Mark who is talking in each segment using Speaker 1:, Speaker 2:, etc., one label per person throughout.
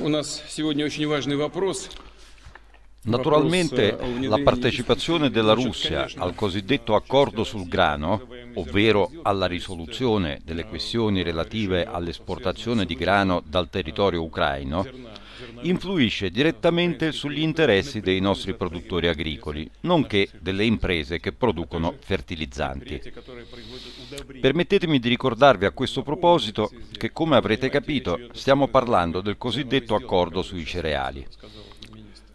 Speaker 1: У нас сегодня очень важный вопрос.
Speaker 2: Naturalmente э, la partecipazione della Russia al
Speaker 1: cosiddetto accordo sul grano, ovvero alla risoluzione delle questioni relative all'esportazione di grano dal territorio ucraino, influisce direttamente sugli interessi dei nostri produttori agricoli, nonché delle imprese che producono fertilizzanti. Permettetemi di ricordarvi a questo proposito che, come avrete capito, stiamo parlando del cosiddetto accordo sui cereali.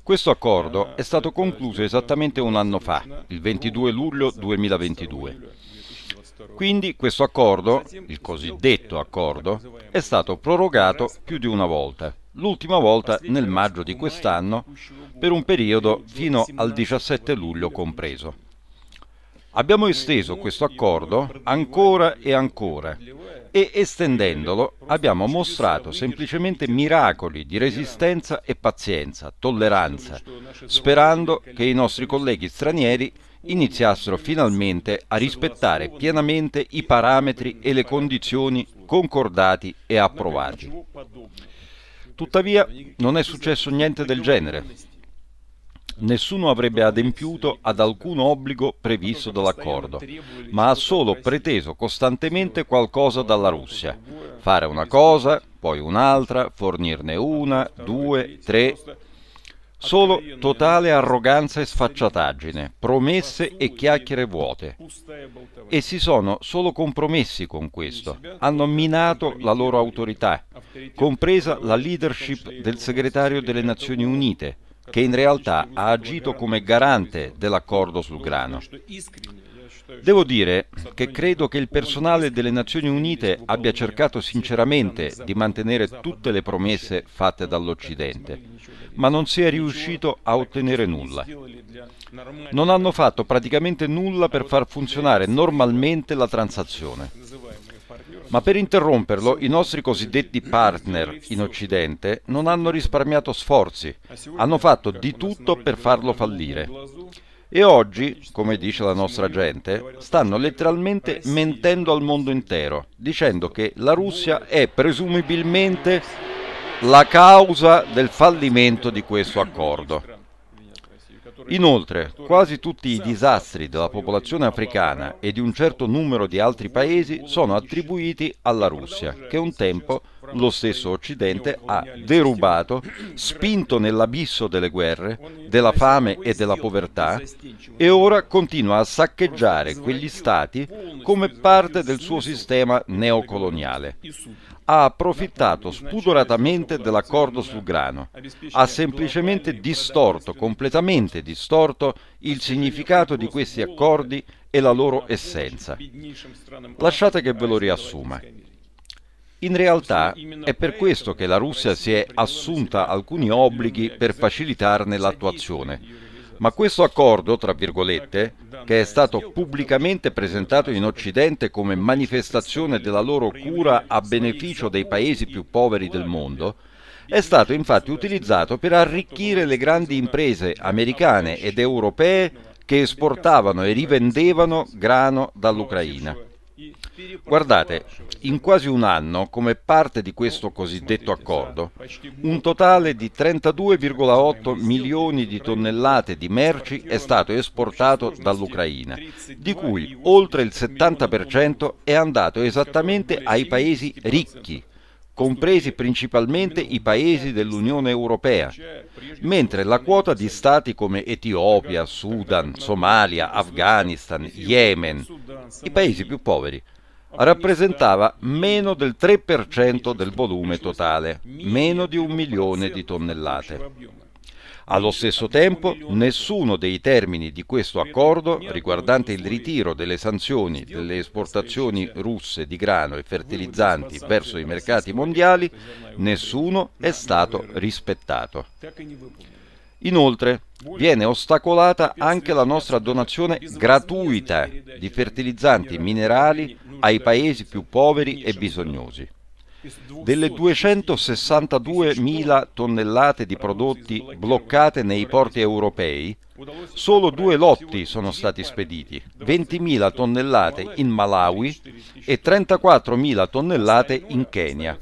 Speaker 1: Questo accordo è stato concluso esattamente un anno fa, il 22 luglio 2022. Quindi questo accordo, il cosiddetto accordo, è stato prorogato più di una volta l'ultima volta nel maggio di quest'anno per un periodo fino al 17 luglio compreso. Abbiamo esteso questo accordo ancora e ancora e estendendolo abbiamo mostrato semplicemente miracoli di resistenza e pazienza, tolleranza, sperando che i nostri colleghi stranieri iniziassero finalmente a rispettare pienamente i parametri e le condizioni concordati e approvati. Tuttavia non è successo niente del genere. Nessuno avrebbe adempiuto ad alcun obbligo previsto dall'accordo, ma ha solo preteso costantemente qualcosa dalla Russia. Fare una cosa, poi un'altra, fornirne una, due, tre, Solo totale arroganza e sfacciataggine, promesse e chiacchiere vuote. E si sono solo compromessi con questo. Hanno minato la loro autorità, compresa la leadership del segretario delle Nazioni Unite, che in realtà ha agito come garante dell'accordo sul grano. Devo dire che credo che il personale delle Nazioni Unite abbia cercato sinceramente di mantenere tutte le promesse fatte dall'Occidente, ma non si è riuscito a ottenere nulla. Non hanno fatto praticamente nulla per far funzionare normalmente la transazione. Ma per interromperlo i nostri cosiddetti partner in Occidente non hanno risparmiato sforzi, hanno fatto di tutto per farlo fallire. E oggi, come dice la nostra gente, stanno letteralmente mentendo al mondo intero, dicendo che la Russia è presumibilmente la causa del fallimento di questo accordo. Inoltre, quasi tutti i disastri della popolazione africana e di un certo numero di altri paesi sono attribuiti alla Russia, che un tempo lo stesso Occidente ha derubato, spinto nell'abisso delle guerre, della fame e della povertà e ora continua a saccheggiare quegli stati come parte del suo sistema neocoloniale. Ha approfittato spudoratamente dell'accordo sul grano, ha semplicemente distorto, completamente distorto, il significato di questi accordi e la loro essenza. Lasciate che ve lo riassuma. In realtà è per questo che la Russia si è assunta alcuni obblighi per facilitarne l'attuazione. Ma questo accordo, tra virgolette, che è stato pubblicamente presentato in Occidente come manifestazione della loro cura a beneficio dei paesi più poveri del mondo, è stato infatti utilizzato per arricchire le grandi imprese americane ed europee che esportavano e rivendevano grano dall'Ucraina. Guardate, in quasi un anno, come parte di questo cosiddetto accordo, un totale di 32,8 milioni di tonnellate di merci è stato esportato dall'Ucraina, di cui oltre il 70% è andato esattamente ai paesi ricchi, compresi principalmente i paesi dell'Unione Europea, mentre la quota di stati come Etiopia, Sudan, Somalia, Afghanistan, Yemen, i paesi più poveri, rappresentava meno del 3% del volume totale, meno di un milione di tonnellate. Allo stesso tempo, nessuno dei termini di questo accordo riguardante il ritiro delle sanzioni delle esportazioni russe di grano e fertilizzanti verso i mercati mondiali, nessuno è stato rispettato. Inoltre viene ostacolata anche la nostra donazione gratuita di fertilizzanti minerali ai paesi più poveri e bisognosi. Delle 262.000 tonnellate di prodotti bloccate nei porti europei, solo due lotti sono stati spediti, 20.000 tonnellate in Malawi e 34.000 tonnellate in Kenya.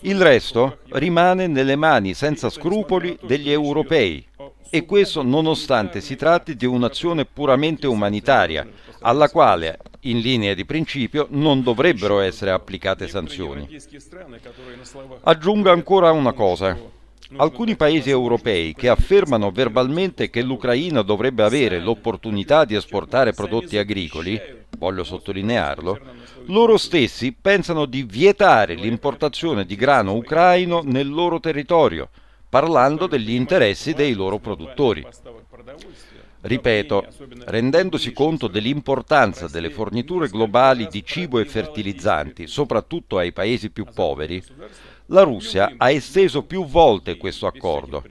Speaker 1: Il resto rimane nelle mani senza scrupoli degli europei e questo nonostante si tratti di un'azione puramente umanitaria, alla quale, in linea di principio, non dovrebbero essere applicate sanzioni. Aggiungo ancora una cosa. Alcuni paesi europei che affermano verbalmente che l'Ucraina dovrebbe avere l'opportunità di esportare prodotti agricoli, voglio sottolinearlo, loro stessi pensano di vietare l'importazione di grano ucraino nel loro territorio, parlando degli interessi dei loro produttori. Ripeto, rendendosi conto dell'importanza delle forniture globali di cibo e fertilizzanti, soprattutto ai paesi più poveri, la Russia ha esteso più volte questo accordo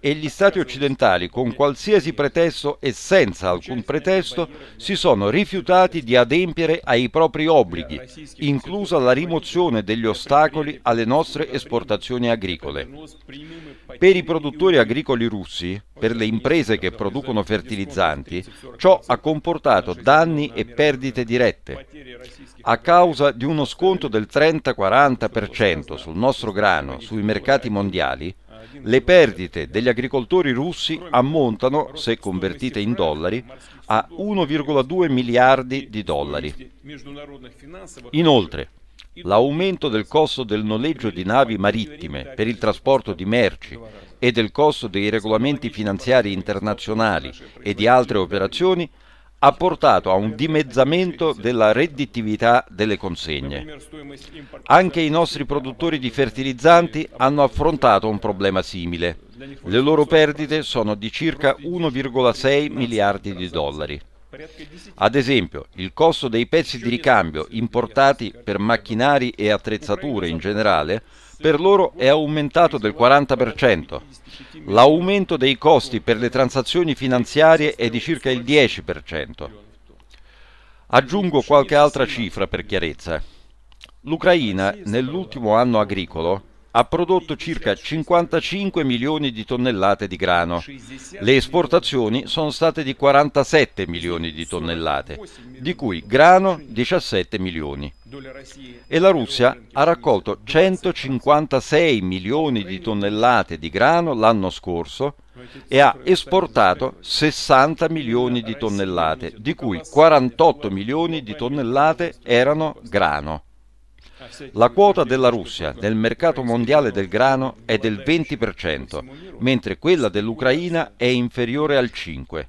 Speaker 1: e gli Stati occidentali, con qualsiasi pretesto e senza alcun pretesto, si sono rifiutati di adempiere ai propri obblighi, inclusa la rimozione degli ostacoli alle nostre esportazioni agricole. Per i produttori agricoli russi, per le imprese che producono fertilizzanti, ciò ha comportato danni e perdite dirette. A causa di uno sconto del 30-40% sul nostro grano sui mercati mondiali, le perdite degli agricoltori russi ammontano, se convertite in dollari, a 1,2 miliardi di dollari. Inoltre, L'aumento del costo del noleggio di navi marittime per il trasporto di merci e del costo dei regolamenti finanziari internazionali e di altre operazioni ha portato a un dimezzamento della redditività delle consegne. Anche i nostri produttori di fertilizzanti hanno affrontato un problema simile. Le loro perdite sono di circa 1,6 miliardi di dollari. Ad esempio, il costo dei pezzi di ricambio importati per macchinari e attrezzature in generale per loro è aumentato del 40%, l'aumento dei costi per le transazioni finanziarie è di circa il 10%. Aggiungo qualche altra cifra per chiarezza. L'Ucraina nell'ultimo anno agricolo ha prodotto circa 55 milioni di tonnellate di grano. Le esportazioni sono state di 47 milioni di tonnellate, di cui grano 17 milioni. E la Russia ha raccolto 156 milioni di tonnellate di grano l'anno scorso e ha esportato 60 milioni di tonnellate, di cui 48 milioni di tonnellate erano grano. La quota della Russia nel mercato mondiale del grano è del 20%, mentre quella dell'Ucraina è inferiore al 5%.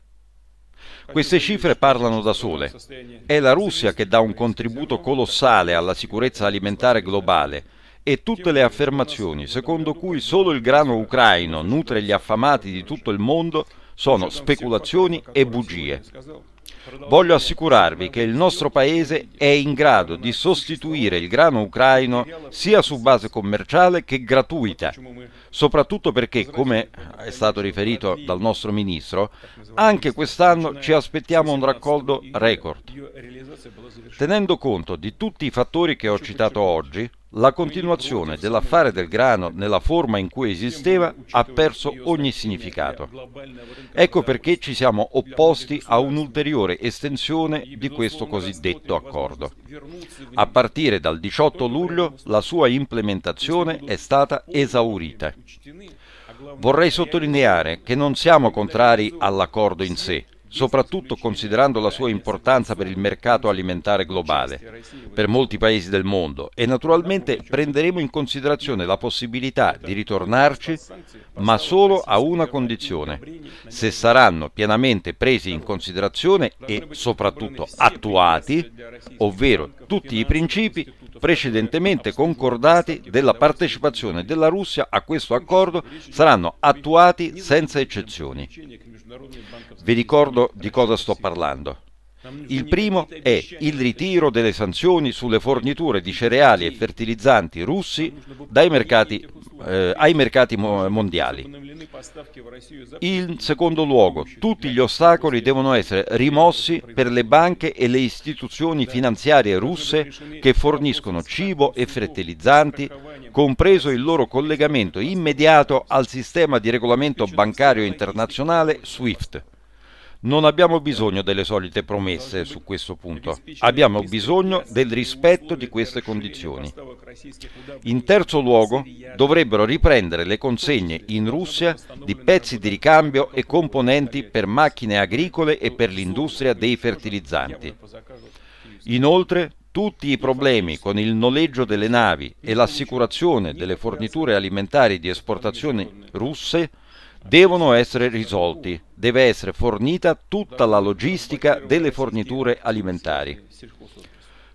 Speaker 1: Queste cifre parlano da sole. È la Russia che dà un contributo colossale alla sicurezza alimentare globale e tutte le affermazioni secondo cui solo il grano ucraino nutre gli affamati di tutto il mondo sono speculazioni e bugie. Voglio assicurarvi che il nostro Paese è in grado di sostituire il grano ucraino sia su base commerciale che gratuita, soprattutto perché, come è stato riferito dal nostro Ministro, anche quest'anno ci aspettiamo un raccolto record. Tenendo conto di tutti i fattori che ho citato oggi, la continuazione dell'affare del grano nella forma in cui esisteva ha perso ogni significato. Ecco perché ci siamo opposti a un'ulteriore estensione di questo cosiddetto accordo. A partire dal 18 luglio la sua implementazione è stata esaurita. Vorrei sottolineare che non siamo contrari all'accordo in sé, soprattutto considerando la sua importanza per il mercato alimentare globale, per molti paesi del mondo e naturalmente prenderemo in considerazione la possibilità di ritornarci, ma solo a una condizione, se saranno pienamente presi in considerazione e soprattutto attuati, ovvero tutti i principi precedentemente concordati della partecipazione della Russia a questo accordo saranno attuati senza eccezioni. Vi ricordo di cosa sto parlando. Il primo è il ritiro delle sanzioni sulle forniture di cereali e fertilizzanti russi mercati, eh, ai mercati mondiali. In secondo luogo, tutti gli ostacoli devono essere rimossi per le banche e le istituzioni finanziarie russe che forniscono cibo e fertilizzanti, compreso il loro collegamento immediato al sistema di regolamento bancario internazionale SWIFT. Non abbiamo bisogno delle solite promesse su questo punto, abbiamo bisogno del rispetto di queste condizioni. In terzo luogo, dovrebbero riprendere le consegne in Russia di pezzi di ricambio e componenti per macchine agricole e per l'industria dei fertilizzanti. Inoltre, tutti i problemi con il noleggio delle navi e l'assicurazione delle forniture alimentari di esportazione russe devono essere risolti. Deve essere fornita tutta la logistica delle forniture alimentari.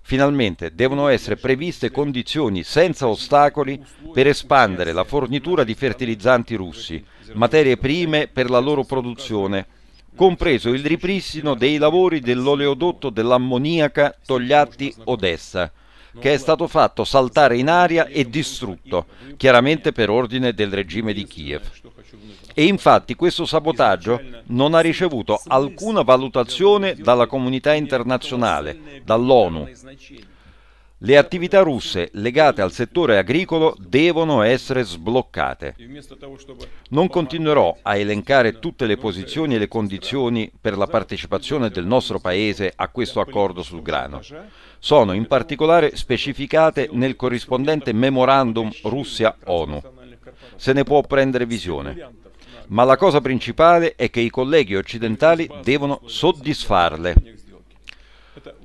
Speaker 1: Finalmente devono essere previste condizioni senza ostacoli per espandere la fornitura di fertilizzanti russi, materie prime per la loro produzione, compreso il ripristino dei lavori dell'oleodotto dell'ammoniaca Togliatti-Odessa, che è stato fatto saltare in aria e distrutto, chiaramente per ordine del regime di Kiev. E infatti questo sabotaggio non ha ricevuto alcuna valutazione dalla comunità internazionale, dall'ONU. Le attività russe legate al settore agricolo devono essere sbloccate. Non continuerò a elencare tutte le posizioni e le condizioni per la partecipazione del nostro Paese a questo accordo sul grano. Sono in particolare specificate nel corrispondente memorandum Russia-ONU. Se ne può prendere visione ma la cosa principale è che i colleghi occidentali devono soddisfarle.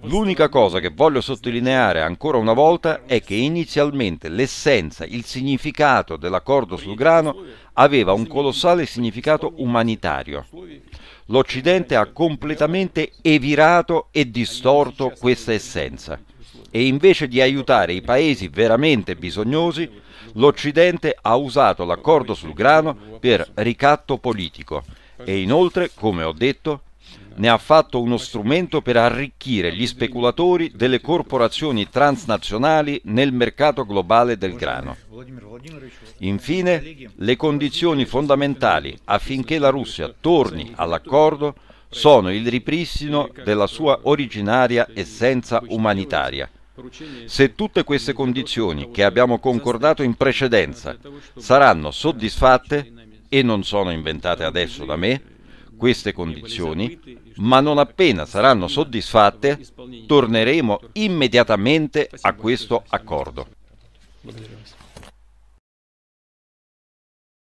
Speaker 1: L'unica cosa che voglio sottolineare ancora una volta è che inizialmente l'essenza, il significato dell'accordo sul grano aveva un colossale significato umanitario. L'Occidente ha completamente evirato e distorto questa essenza e invece di aiutare i paesi veramente bisognosi l'Occidente ha usato l'accordo sul grano per ricatto politico e inoltre, come ho detto, ne ha fatto uno strumento per arricchire gli speculatori delle corporazioni transnazionali nel mercato globale del grano. Infine, le condizioni fondamentali affinché la Russia torni all'accordo sono il ripristino della sua originaria essenza umanitaria se tutte queste condizioni che abbiamo concordato in precedenza saranno soddisfatte e non sono inventate adesso da me, queste condizioni, ma non appena saranno soddisfatte, torneremo immediatamente a questo accordo.